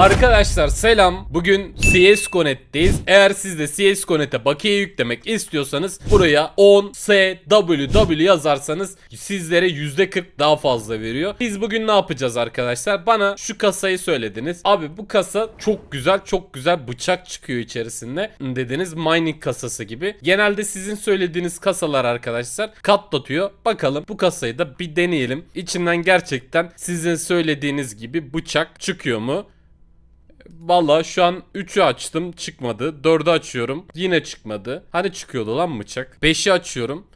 Arkadaşlar selam. Bugün CS.net'teyiz. Eğer siz de CS.net'e bakiye yüklemek istiyorsanız buraya 10SWW yazarsanız sizlere %40 daha fazla veriyor. Biz bugün ne yapacağız arkadaşlar? Bana şu kasayı söylediniz. Abi bu kasa çok güzel çok güzel bıçak çıkıyor içerisinde dediniz. Mining kasası gibi. Genelde sizin söylediğiniz kasalar arkadaşlar katlatıyor. Bakalım bu kasayı da bir deneyelim. İçinden gerçekten sizin söylediğiniz gibi bıçak çıkıyor mu? Valla şu an 3'ü açtım çıkmadı. 4'ü açıyorum yine çıkmadı. Hani çıkıyordu lan bıçak. 5'i açıyorum.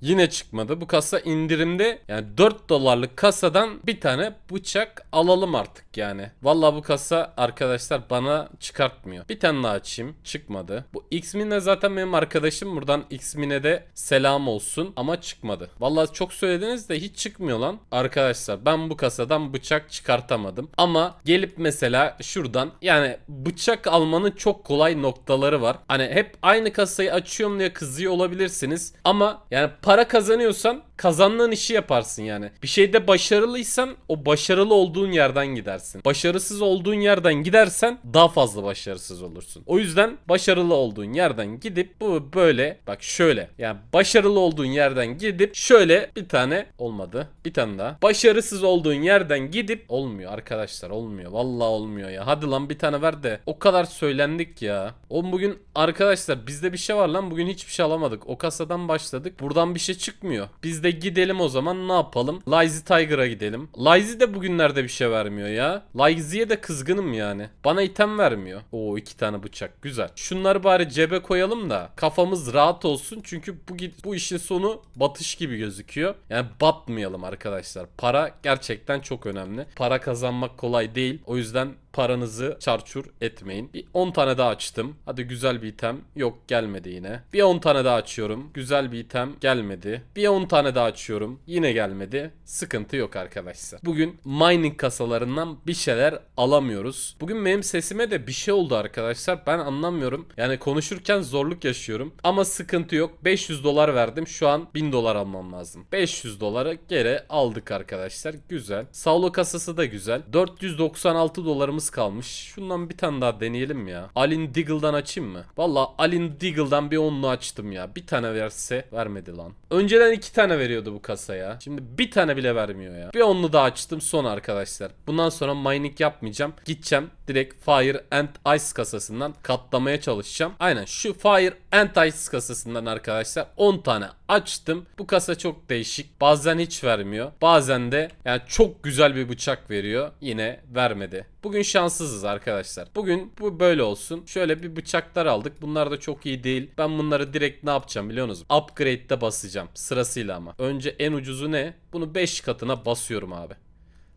Yine çıkmadı. Bu kasa indirimde yani 4 dolarlık kasadan bir tane bıçak alalım artık yani. Valla bu kasa arkadaşlar bana çıkartmıyor. Bir tane daha açayım. Çıkmadı. Bu Xmine zaten benim arkadaşım. Buradan Xmine de selam olsun ama çıkmadı. Valla çok söylediniz de hiç çıkmıyor lan. Arkadaşlar ben bu kasadan bıçak çıkartamadım. Ama gelip mesela şuradan yani bıçak almanın çok kolay noktaları var. Hani hep aynı kasayı açıyorum diye kızıyor olabilirsiniz. Ama yani para kazanıyorsan kazandığın işi yaparsın yani. Bir şeyde başarılıysan o başarılı olduğun yerden gidersin. Başarısız olduğun yerden gidersen daha fazla başarısız olursun. O yüzden başarılı olduğun yerden gidip bu böyle bak şöyle yani başarılı olduğun yerden gidip şöyle bir tane olmadı. Bir tane daha. Başarısız olduğun yerden gidip olmuyor arkadaşlar olmuyor. Valla olmuyor ya. Hadi lan bir tane ver de. O kadar söylendik ya. Oğlum bugün arkadaşlar bizde bir şey var lan. Bugün hiçbir şey alamadık. O kasadan başladık. Buradan bir şey çıkmıyor. Bizde ve gidelim o zaman ne yapalım? Lazy Tiger'a gidelim. Lazy de bugünlerde bir şey vermiyor ya. Lazy'ye de kızgınım yani. Bana item vermiyor. Oo iki tane bıçak güzel. Şunları bari cebe koyalım da kafamız rahat olsun. Çünkü bu bu işin sonu batış gibi gözüküyor. Yani batmayalım arkadaşlar. Para gerçekten çok önemli. Para kazanmak kolay değil. O yüzden paranızı çarçur etmeyin. Bir 10 tane daha açtım. Hadi güzel bir item. Yok gelmedi yine. Bir 10 tane daha açıyorum. Güzel bir item gelmedi. Bir 10 tane daha açıyorum. Yine gelmedi. Sıkıntı yok arkadaşlar. Bugün mining kasalarından bir şeyler alamıyoruz. Bugün benim sesime de bir şey oldu arkadaşlar. Ben anlamıyorum. Yani konuşurken zorluk yaşıyorum. Ama sıkıntı yok. 500 dolar verdim. Şu an 1000 dolar almam lazım. 500 doları geri aldık arkadaşlar. Güzel. Saulo kasası da güzel. 496 dolarımız paramız kalmış. Şundan bir tane daha deneyelim ya. Alin Diggle'dan açayım mı? Valla Alin Diggle'dan bir onlu açtım ya. Bir tane verse vermedi lan. Önceden iki tane veriyordu bu kasa ya. Şimdi bir tane bile vermiyor ya. Bir onlu daha açtım son arkadaşlar. Bundan sonra mining yapmayacağım. Gideceğim direkt Fire and Ice kasasından katlamaya çalışacağım. Aynen şu Fire and Ice kasasından arkadaşlar 10 tane açtım. Bu kasa çok değişik. Bazen hiç vermiyor. Bazen de yani çok güzel bir bıçak veriyor. Yine vermedi. Bugün şanssızız arkadaşlar. Bugün bu böyle olsun. Şöyle bir bıçaklar aldık. Bunlar da çok iyi değil. Ben bunları direkt ne yapacağım biliyorsunuz? Upgrade'de basacağım. Sırasıyla ama. Önce en ucuzu ne? Bunu 5 katına basıyorum abi.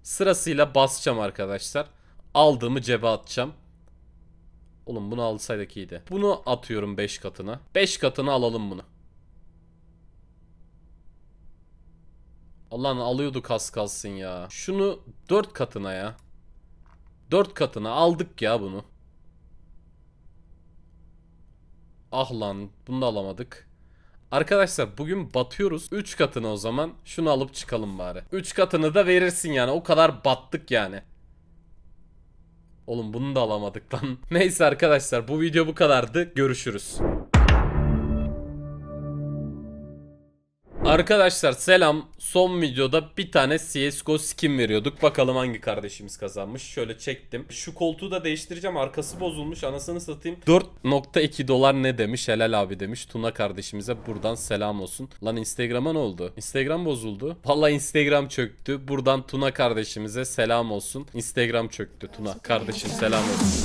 Sırasıyla basacağım arkadaşlar. Aldığımı cebe atacağım. Oğlum bunu alsaydık iyiydi. Bunu atıyorum 5 katına. 5 katına alalım bunu. Allah'ın alıyordu kas kalsın ya. Şunu 4 katına ya. Dört katına aldık ya bunu. Ah lan bunu da alamadık. Arkadaşlar bugün batıyoruz. Üç katını o zaman şunu alıp çıkalım bari. Üç katını da verirsin yani o kadar battık yani. Oğlum bunu da alamadık lan. Neyse arkadaşlar bu video bu kadardı. Görüşürüz. Arkadaşlar selam. Son videoda bir tane CSGO skin veriyorduk. Bakalım hangi kardeşimiz kazanmış. Şöyle çektim. Şu koltuğu da değiştireceğim. Arkası bozulmuş. Anasını satayım. 4.2 dolar ne demiş? Helal abi demiş. Tuna kardeşimize buradan selam olsun. Lan Instagram'a ne oldu? Instagram bozuldu. Valla Instagram çöktü. Buradan Tuna kardeşimize selam olsun. Instagram çöktü. Tuna kardeşim selam olsun.